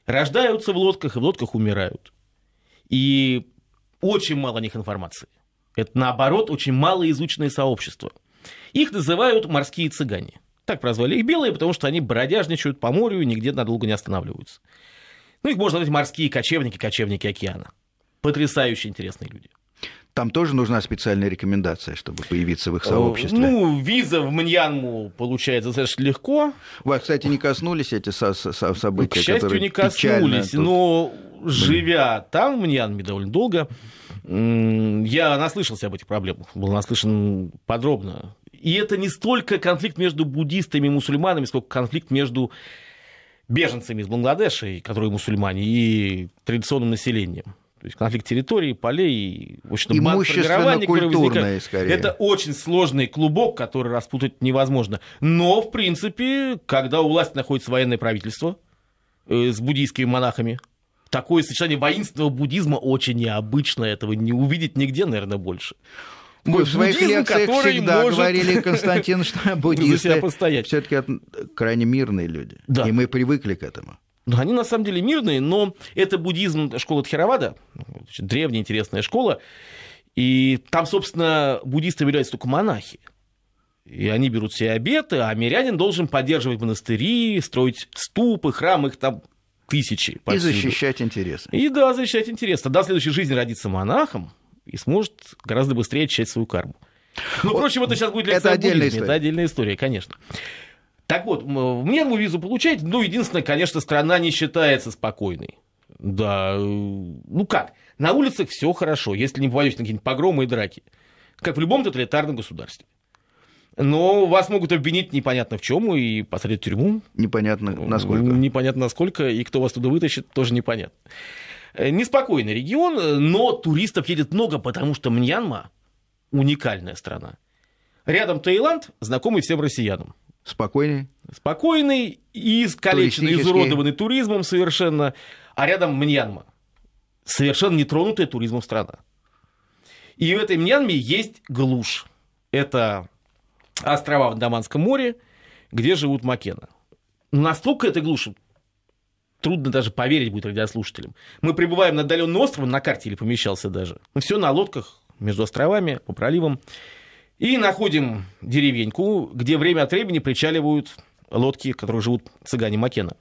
рождаются в лодках и в лодках умирают. И очень мало о них информации. Это, наоборот, очень малоизученное сообщество. Их называют морские цыгане. Так прозвали их белые, потому что они бродяжничают по морю и нигде надолго не останавливаются. Ну, их можно назвать морские кочевники, кочевники океана. Потрясающе интересные люди. Там тоже нужна специальная рекомендация, чтобы появиться в их сообществе. Э, ну, виза в Мьянму получается достаточно легко. Вы, кстати, не коснулись эти со- со- события, ну, К счастью, которые не коснулись, тут... но живя там, в Мьянме довольно долго, я наслышался об этих проблемах, был наслышан подробно. И это не столько конфликт между буддистами и мусульманами, сколько конфликт между беженцами из Бангладеша, которые мусульмане, и традиционным населением. То есть конфликт территории, полей, в общем, имущественно-культурное, скорее. Это очень сложный клубок, который распутать невозможно. Но, в принципе, когда у власти находится военное правительство э, с буддийскими монахами, такое сочетание воинственного буддизма очень необычно, этого не увидеть нигде, наверное, больше. Мы ну, в своих буддизм, лекциях всегда может... говорили, (laughs) Константин, что буддисты все-таки э, крайне мирные люди. Да. И мы привыкли к этому. Они на самом деле мирные, но это буддизм школы Тхеравада, древняя интересная школа, и там, собственно, буддисты являются только монахи. И они берут все обеты, а мирянин должен поддерживать монастыри, строить ступы, храмы, их там тысячи. Повсюду. И защищать интересы. И да, защищать интересы. Тогда в следующей жизни родится монахом и сможет гораздо быстрее очищать свою карму. Ну, вот, это сейчас будет лекция это отдельная история. Это отдельная история, конечно. Так вот, мне вы визу получаете, ну, единственное, конечно, страна не считается спокойной. Да, э, ну как, на улицах все хорошо, если не попадете на какие-нибудь погромы и драки, как в любом тоталитарном государстве. Но вас могут обвинить непонятно в чем и посадить в тюрьму. Непонятно ну, насколько. Непонятно насколько, и кто вас туда вытащит, тоже непонятно. Э, неспокойный регион, но туристов едет много, потому что Мьянма уникальная страна. Рядом Таиланд, знакомый всем россиянам. Спокойный. Спокойный и искалеченный, изуродованный туризмом совершенно. А рядом Мьянма. Совершенно нетронутая туризмом страна. И в этой Мьянме есть глушь. Это острова в Даманском море, где живут макена. Настолько это глушь, трудно даже поверить будет радиослушателям. Мы прибываем на отдаленный остров, на карте или помещался даже. Все на лодках между островами, по проливам. И находим деревеньку, где время от времени причаливают лодки, которые живут цыгане Макена.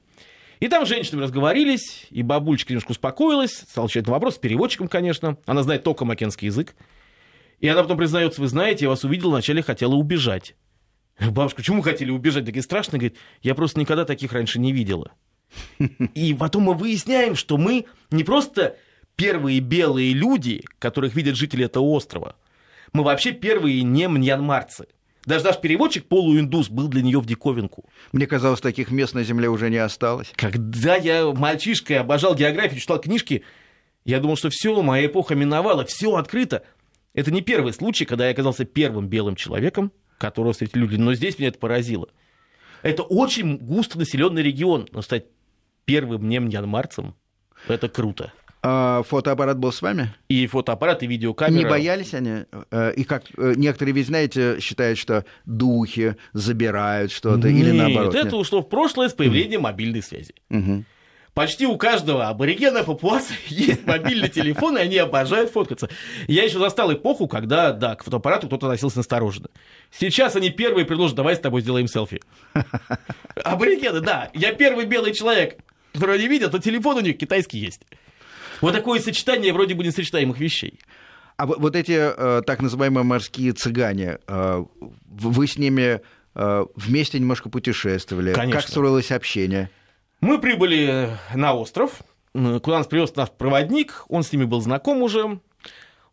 И там женщины разговорились, и бабульчика немножко успокоилась, стала отвечать на вопрос, с переводчиком, конечно. Она знает только макенский язык. И она потом признается, вы знаете, я вас увидела, вначале хотела убежать. Бабушка, почему хотели убежать? Такие страшные, говорит, я просто никогда таких раньше не видела. (laughs) И потом мы выясняем, что мы не просто первые белые люди, которых видят жители этого острова – мы вообще первые не мьянмарцы. Даже наш переводчик полуиндус был для нее в диковинку. Мне казалось, таких мест на Земле уже не осталось. Когда я мальчишкой обожал географию, читал книжки, я думал, что все, моя эпоха миновала, все открыто. Это не первый случай, когда я оказался первым белым человеком, которого встретили люди. Но здесь меня это поразило. Это очень густо населенный регион. Но стать первым немнянмарцем – это круто. А фотоаппарат был с вами? И фотоаппарат, и видеокамера. Не боялись они? Э, и как э, некоторые, ведь знаете, считают, что духи забирают что-то или наоборот. Это нет, это ушло в прошлое с появлением мобильной связи. Угу. Почти у каждого аборигена популяции (laughs) есть мобильный телефон, и они обожают фоткаться. Я еще застал эпоху, когда, да, к фотоаппарату кто-то носился настороженно. Сейчас они первые предложат, давай с тобой сделаем селфи. (laughs) Аборигены, да. Я первый белый человек, которого они видят, но телефон у них китайский есть. Вот такое сочетание вроде бы несочетаемых вещей. А вот эти э, так называемые морские цыгане, э, вы с ними э, вместе немножко путешествовали. Конечно. Как строилось общение? Мы прибыли на остров, куда нас привез наш проводник, он с ними был знаком уже.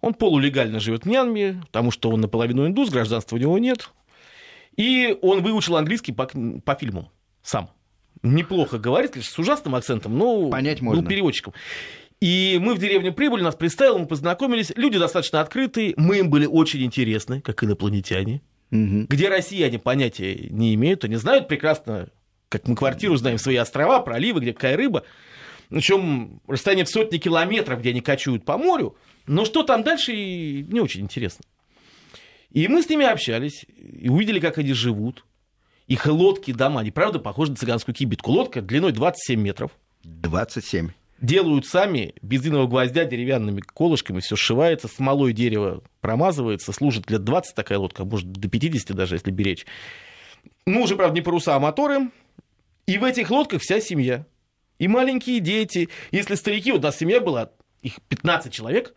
Он полулегально живет в Мьянме, потому что он наполовину индус, гражданства у него нет. И он выучил английский по, по фильму сам. Неплохо говорит, лишь с ужасным акцентом, но Понять можно. был переводчиком. И мы в деревню прибыли, нас представил, мы познакомились. Люди достаточно открытые, мы им были очень интересны, как инопланетяне. Угу. Где россияне понятия не имеют, они знают прекрасно, как мы квартиру знаем, свои острова, проливы, где какая рыба. Причем расстояние в сотни километров, где они кочуют по морю. Но что там дальше, не очень интересно. И мы с ними общались, и увидели, как они живут. Их лодки, дома, они правда похожи на цыганскую кибитку. Лодка длиной 27 метров. 27? делают сами, без иного гвоздя, деревянными колышками, все сшивается, смолой дерево промазывается, служит лет 20 такая лодка, может, до 50 даже, если беречь. Ну, уже, правда, не паруса, а моторы. И в этих лодках вся семья. И маленькие дети. Если старики, вот у нас семья была, их 15 человек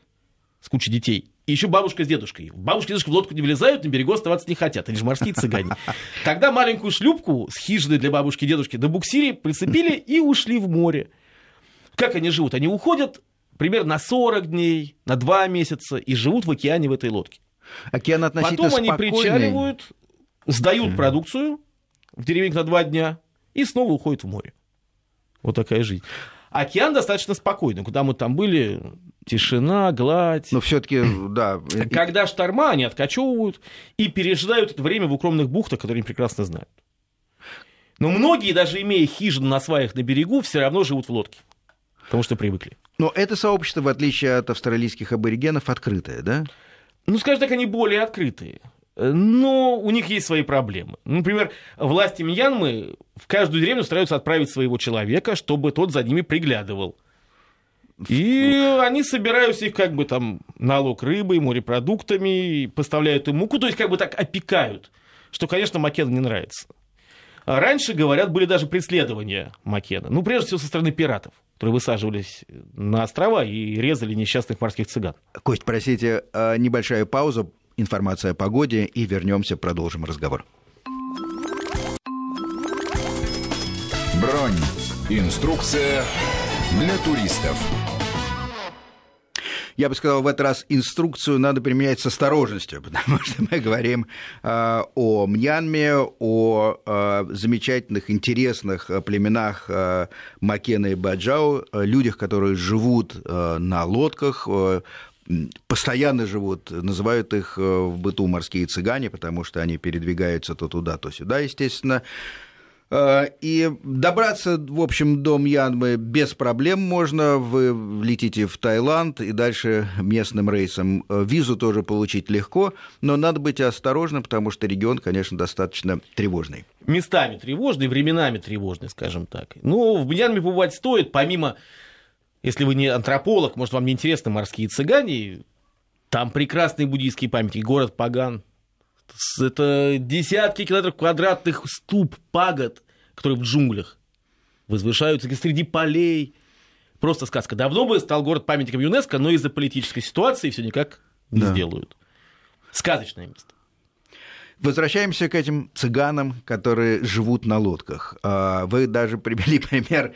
с кучей детей, и еще бабушка с дедушкой. Бабушка и дедушка в лодку не влезают, на берегу оставаться не хотят. Они же морские цыгане. Тогда маленькую шлюпку с хижиной для бабушки и дедушки до буксири прицепили и ушли в море. Как они живут? Они уходят примерно на 40 дней, на 2 месяца и живут в океане в этой лодке. Океан относительно Потом они спокойный. причаливают, сдают mm продукцию в деревеньку на 2 дня и снова уходят в море. Вот такая жизнь. Океан достаточно спокойный. Куда мы там были, тишина, гладь. Но все-таки, (clears throat) да. Когда шторма, они откачевывают и пережидают это время в укромных бухтах, которые они прекрасно знают. Но многие, даже имея хижину на сваях на берегу, все равно живут в лодке. Потому что привыкли. Но это сообщество, в отличие от австралийских аборигенов, открытое, да? Ну, скажем так, они более открытые. Но у них есть свои проблемы. Например, власти Мьянмы в каждую деревню стараются отправить своего человека, чтобы тот за ними приглядывал. И они собираются их как бы там налог рыбы, морепродуктами, поставляют им муку, то есть как бы так опекают, что, конечно, Македу не нравится. А раньше, говорят, были даже преследования Македа, ну, прежде всего, со стороны пиратов которые высаживались на острова и резали несчастных морских цыган. Кость, простите, а, небольшая пауза, информация о погоде, и вернемся, продолжим разговор. Бронь. Инструкция для туристов я бы сказал, в этот раз инструкцию надо применять с осторожностью, (laughs) потому что мы говорим э, о Мьянме, о э, замечательных, интересных э, племенах Макена и Баджау, людях, которые живут на лодках, постоянно живут, называют их в быту морские цыгане, потому что они передвигаются то туда, то сюда, естественно. Э, и добраться, в общем, до Мьянмы без проблем можно. Вы летите в Таиланд и дальше местным рейсом. Э, визу тоже получить легко, но надо быть осторожным, потому что регион, конечно, достаточно тревожный. Местами тревожный, временами тревожный, скажем так. Но ну, в Мьянме побывать стоит, помимо, если вы не антрополог, может, вам не интересны морские цыгане, там прекрасные буддийские памятники, город Паган – это десятки километров квадратных ступ, пагод, которые в джунглях возвышаются среди полей. Просто сказка. Давно бы стал город памятником ЮНЕСКО, но из-за политической ситуации все никак не да. сделают. Сказочное место. Возвращаемся к этим цыганам, которые живут на лодках. А, вы даже привели (laughs) пример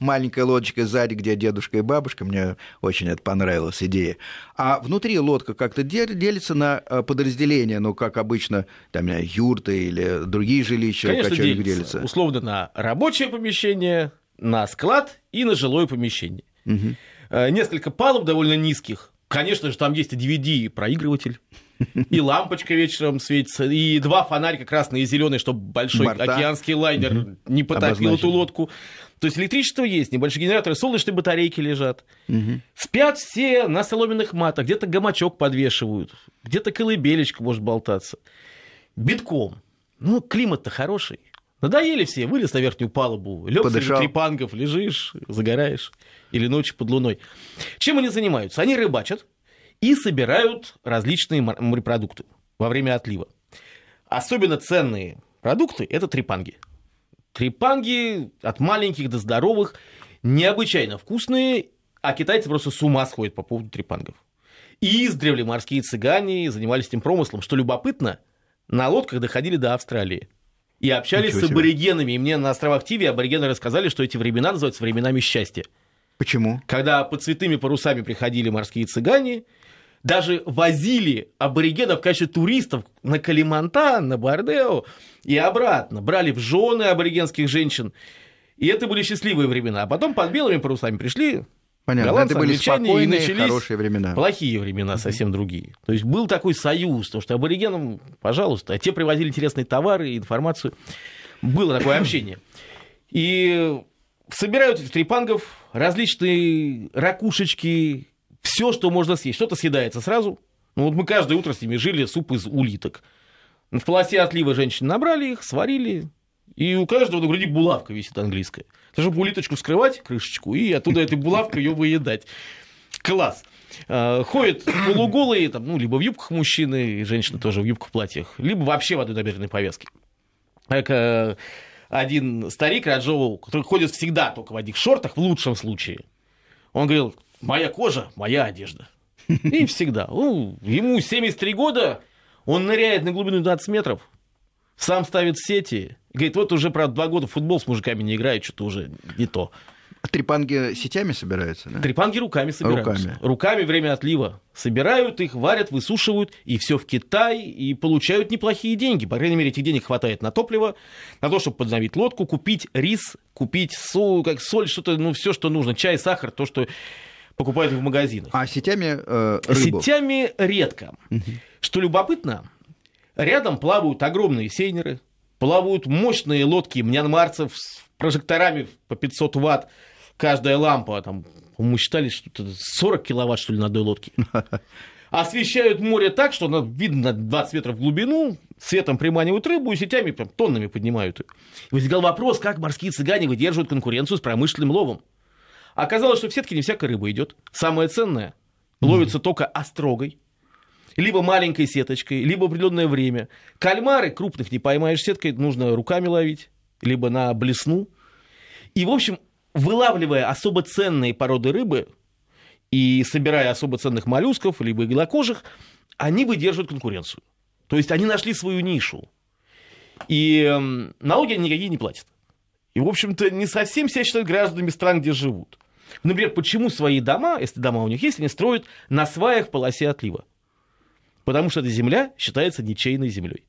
маленькой лодочкой сзади, где дедушка и бабушка. Мне очень это понравилась идея. А внутри лодка как-то делится на а, подразделения, ну, как обычно, там, юрты или другие жилища. Конечно, делится. делится. Условно на рабочее помещение, на склад и на жилое помещение. Угу. Несколько палуб довольно низких, Конечно же, там есть и DVD-проигрыватель, (laughs) и лампочка вечером светится, и два фонарика красный и зеленый, чтобы большой Борта. океанский лайнер угу. не потопил Обозначили. эту лодку. То есть электричество есть, небольшие генераторы, солнечные батарейки лежат. Угу. Спят все на соломенных матах, где-то гамачок подвешивают, где-то колыбелечка может болтаться. Битком. Ну, климат-то хороший. Надоели все, вылез на верхнюю палубу, лег среди трепангов, лежишь, загораешь, или ночь под луной. Чем они занимаются? Они рыбачат и собирают различные морепродукты во время отлива. Особенно ценные продукты – это трепанги. Трепанги от маленьких до здоровых необычайно вкусные, а китайцы просто с ума сходят по поводу трепангов. И издревле морские цыгане занимались этим промыслом, что любопытно, на лодках доходили до Австралии – и общались Ничего с аборигенами. Себе. И мне на островах Тиви аборигены рассказали, что эти времена называются временами счастья. Почему? Когда под цветными парусами приходили морские цыгане, даже возили аборигенов в качестве туристов на Калимантан, на Бордео и обратно. Брали в жены аборигенских женщин. И это были счастливые времена. А потом под белыми парусами пришли Понятно. Голландцы, это были спокойные, и начались хорошие времена. Плохие времена, совсем другие. То есть был такой союз, потому что аборигенам, пожалуйста, а те привозили интересные товары, информацию. Было такое (coughs) общение. И собирают этих трипангов, различные ракушечки, все, что можно съесть. Что-то съедается сразу. Ну вот мы каждое утро с ними жили суп из улиток. В полосе отлива женщины набрали их, сварили, и у каждого на груди булавка висит английская. Чтобы улиточку вскрывать, крышечку, и оттуда этой булавкой ее выедать. Класс. А, ходят полуголые, там, ну, либо в юбках мужчины, и женщины тоже в юбках, в платьях, либо вообще в одной набережной повязке. Как э, один старик Раджову, который ходит всегда только в одних шортах, в лучшем случае, он говорил, моя кожа, моя одежда. И всегда. Ну, ему 73 года, он ныряет на глубину 20 метров, сам ставит сети, говорит, вот уже, правда, два года футбол с мужиками не играет, что-то уже не то. Трипанги сетями собираются, да? Трипанги руками собираются. Руками. руками время отлива. Собирают их, варят, высушивают, и все в Китай, и получают неплохие деньги. По крайней мере, этих денег хватает на топливо, на то, чтобы подновить лодку, купить рис, купить соль, как соль, что-то, ну, все, что нужно, чай, сахар, то, что покупают в магазинах. А сетями э, рыбу? Сетями редко. Что любопытно, Рядом плавают огромные сейнеры, плавают мощные лодки мьянмарцев с прожекторами по 500 ватт. Каждая лампа, там, мы считали, что 40 киловатт, что ли, на одной лодке. (laughs) Освещают море так, что оно видно 20 метров в глубину, светом приманивают рыбу и сетями прям, тоннами поднимают И Возникал вопрос, как морские цыгане выдерживают конкуренцию с промышленным ловом. Оказалось, что в сетке не всякая рыба идет. Самое ценное ловится mm-hmm. только острогой либо маленькой сеточкой, либо определенное время. Кальмары крупных не поймаешь сеткой, нужно руками ловить, либо на блесну. И, в общем, вылавливая особо ценные породы рыбы и собирая особо ценных моллюсков, либо иглокожих, они выдерживают конкуренцию. То есть они нашли свою нишу. И эм, налоги они никакие не платят. И, в общем-то, не совсем себя считают гражданами стран, где живут. Например, почему свои дома, если дома у них есть, они строят на сваях в полосе отлива? Потому что эта земля считается ничейной землей.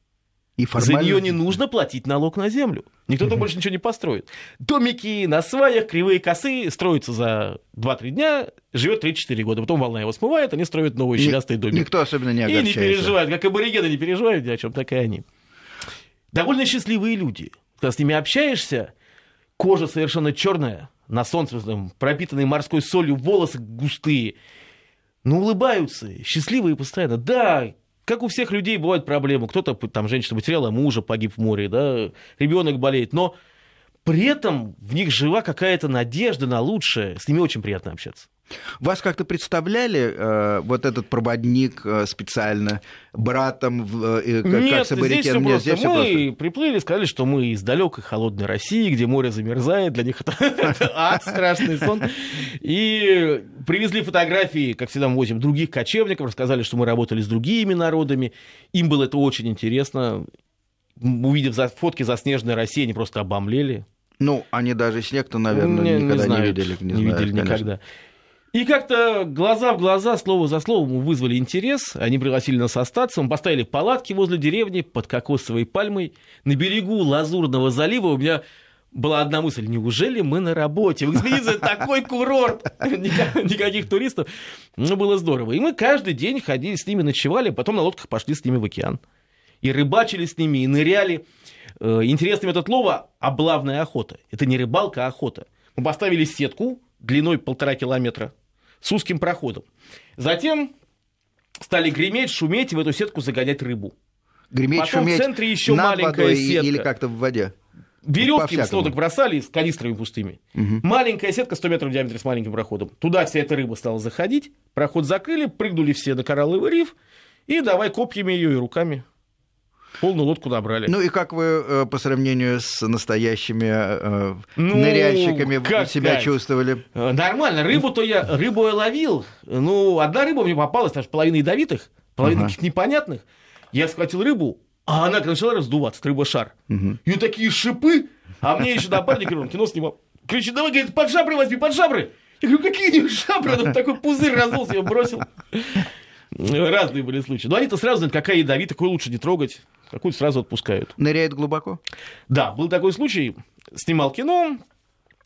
И формально... За нее не нужно платить налог на землю. Никто там больше ничего не построит. Домики на сваях, кривые косы строятся за 2-3 дня, живет 3-4 года. Потом волна его смывает, они строят новые щелястые домики. Никто особенно не огорчается. И не переживают, как аборигены не переживают ни о чем, так и они. Довольно счастливые люди. Когда с ними общаешься, кожа совершенно черная, на солнце, пропитанные морской солью, волосы густые – ну, улыбаются, счастливые постоянно. Да, как у всех людей бывают проблемы. Кто-то, там, женщина потеряла мужа, погиб в море, да, ребенок болеет. Но при этом в них жива какая-то надежда на лучшее. С ними очень приятно общаться. Вас как-то представляли э, вот этот проводник э, специально братом, э, как, Нет, как с аборикен? здесь все Нет, здесь все мы приплыли, сказали, что мы из далекой холодной России, где море замерзает, для них это (laughs) ад, страшный сон. И привезли фотографии, как всегда мы возим, других кочевников, рассказали, что мы работали с другими народами. Им было это очень интересно. Увидев фотки заснеженной России, они просто обомлели. Ну, они даже снег-то, наверное, никогда не, видели. Не, видели никогда. И как-то глаза в глаза, слово за словом вызвали интерес. Они пригласили нас остаться. Мы поставили палатки возле деревни под кокосовой пальмой. На берегу Лазурного залива у меня была одна мысль. Неужели мы на работе? В экспедиции такой курорт! Никаких туристов. Но ну, было здорово. И мы каждый день ходили с ними, ночевали, потом на лодках пошли с ними в океан. И рыбачили с ними, и ныряли. Э, интересно это слово – облавная охота. Это не рыбалка, а охота. Мы поставили сетку, длиной полтора километра, с узким проходом. Затем стали греметь, шуметь и в эту сетку загонять рыбу. Греметь, Потом шуметь в центре еще над маленькая водой сетка. или как-то в воде? Веревки с лодок бросали с канистрами пустыми. Угу. Маленькая сетка 100 метров в диаметре с маленьким проходом. Туда вся эта рыба стала заходить, проход закрыли, прыгнули все на коралловый риф, и давай копьями ее и руками полную лодку набрали. Ну и как вы э, по сравнению с настоящими э, ну, ныряльщиками как себя сказать? чувствовали? Э, нормально. Рыбу-то я, рыбу я ловил. Ну, одна рыба мне попалась, потому что половина ядовитых, половина каких-то непонятных. Я схватил рыбу, а она начала раздуваться, рыба-шар. uh И такие шипы, а мне еще напарник, он кино снимал. Кричит, давай, говорит, под жабры возьми, под жабры. Я говорю, какие у них жабры? Он такой пузырь раздулся, я бросил. Разные были случаи. Но они-то сразу знают, какая ядовитая, какой лучше не трогать какую сразу отпускают. Ныряет глубоко? Да, был такой случай, снимал кино,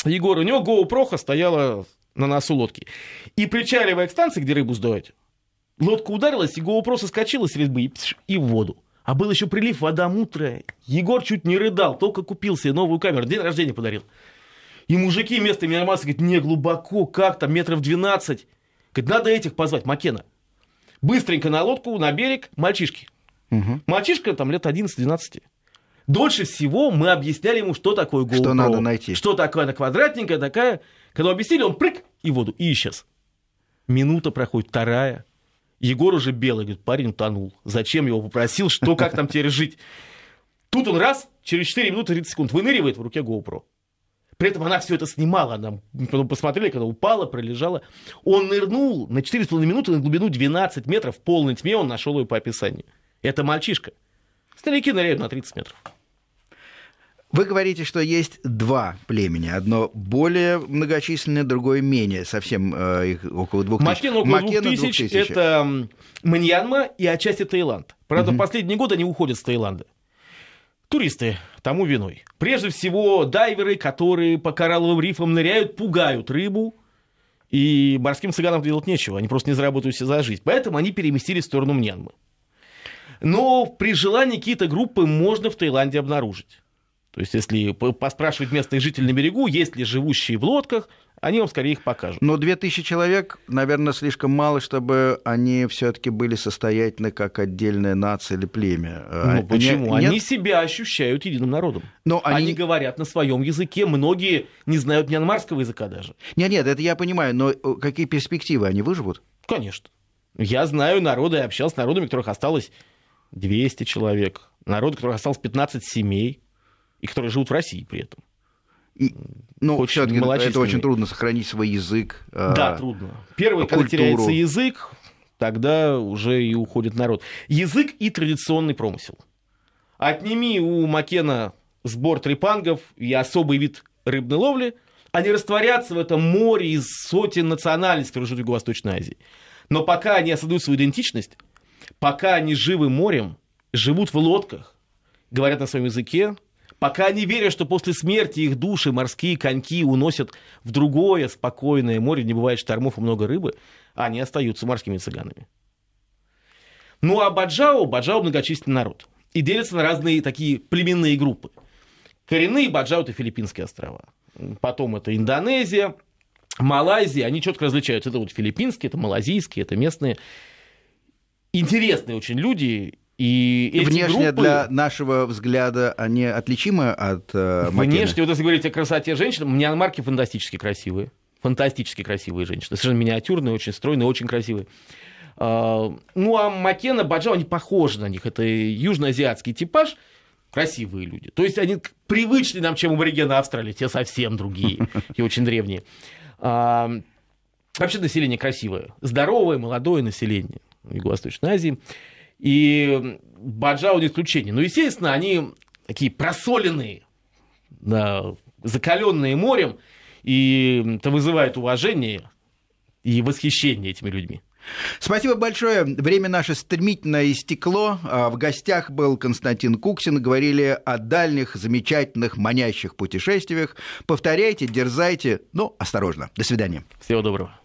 Егор, у него GoPro стояла на носу лодки. И причаливая к станции, где рыбу сдавать, лодка ударилась, и GoPro соскочила с рыбы и, пш, и в воду. А был еще прилив, вода мутрая. Егор чуть не рыдал, только купил себе новую камеру, день рождения подарил. И мужики вместо Мирамаса говорят, не глубоко, как там, метров 12. Говорит, надо этих позвать, Макена. Быстренько на лодку, на берег, мальчишки. Угу. Мальчишка там лет 11-12. Дольше всего мы объясняли ему, что такое GoPro. Что надо найти. Что такое она квадратненькая такая. Когда объяснили, он прыг и в воду, и исчез. Минута проходит, вторая. Егор уже белый, говорит, парень утонул. Зачем его попросил, что, как там теперь жить? Тут он раз, через 4 минуты 30 секунд выныривает в руке GoPro. При этом она все это снимала, она потом посмотрели, когда упала, пролежала. Он нырнул на 4,5 минуты на глубину 12 метров в полной тьме, он нашел ее по описанию. Это мальчишка. Старики ныряют на 30 метров. Вы говорите, что есть два племени. Одно более многочисленное, другое менее. Совсем э, их около двух тысяч. Макена около Макена двух тысяч. тысяч. Это Маньянма и отчасти Таиланд. Правда, угу. последние годы они уходят с Таиланда. Туристы тому виной. Прежде всего, дайверы, которые по коралловым рифам ныряют, пугают рыбу. И морским цыганам делать нечего. Они просто не заработают себе за жизнь. Поэтому они переместились в сторону Мьянмы. Но при желании какие-то группы можно в Таиланде обнаружить. То есть, если поспрашивать местных жителей на берегу, есть ли живущие в лодках, они вам скорее их покажут. Но 2000 человек, наверное, слишком мало, чтобы они все-таки были состоятельны как отдельная нация или племя. А, ну почему? Они, они себя ощущают единым народом. Но они... они говорят на своем языке, многие не знают мьянмарского языка даже. Нет, нет, это я понимаю, но э, какие перспективы? Они выживут? Конечно. Я знаю народы, я общался с народами, которых осталось 200 человек. Народ, который остался 15 семей, и которые живут в России при этом. И, ну, все-таки это очень трудно сохранить свой язык. А, да, э, трудно. Первый, культуру. когда теряется язык, тогда уже и уходит народ. Язык и традиционный промысел. Отними у Макена сбор трепангов и особый вид рыбной ловли, они растворятся в этом море из сотен национальностей, которые живут в Юго-Восточной Азии. Но пока они осознают свою идентичность, Пока они живы морем, живут в лодках, говорят на своем языке, пока они верят, что после смерти их души морские коньки уносят в другое спокойное море, не бывает штормов и много рыбы, они остаются морскими цыганами. Ну а Баджао, Баджао многочисленный народ. И делятся на разные такие племенные группы. Коренные Баджао – это Филиппинские острова. Потом это Индонезия, Малайзия, они четко различаются. Это вот филиппинские, это малазийские, это местные интересные очень люди, и эти Внешне группы... для нашего взгляда они отличимы от э, Внешне, вот если говорить о красоте женщин, мьянмарки фантастически красивые. Фантастически красивые женщины. Совершенно миниатюрные, очень стройные, очень красивые. А, ну, а Макена, Баджао, они похожи на них. Это южноазиатский типаж, красивые люди. То есть они привычны нам, чем аборигены Австралии, те совсем другие (laughs) и очень древние. А, вообще население красивое, здоровое, молодое население. Юго-Восточной Азии. И Баджау не исключение. Но, естественно, они такие просоленные, да, закаленные морем, и это вызывает уважение и восхищение этими людьми. Спасибо большое. Время наше стремительно истекло. А, в гостях был Константин Куксин. Говорили о дальних, замечательных, манящих путешествиях. Повторяйте, дерзайте, но ну, осторожно. До свидания. Всего доброго.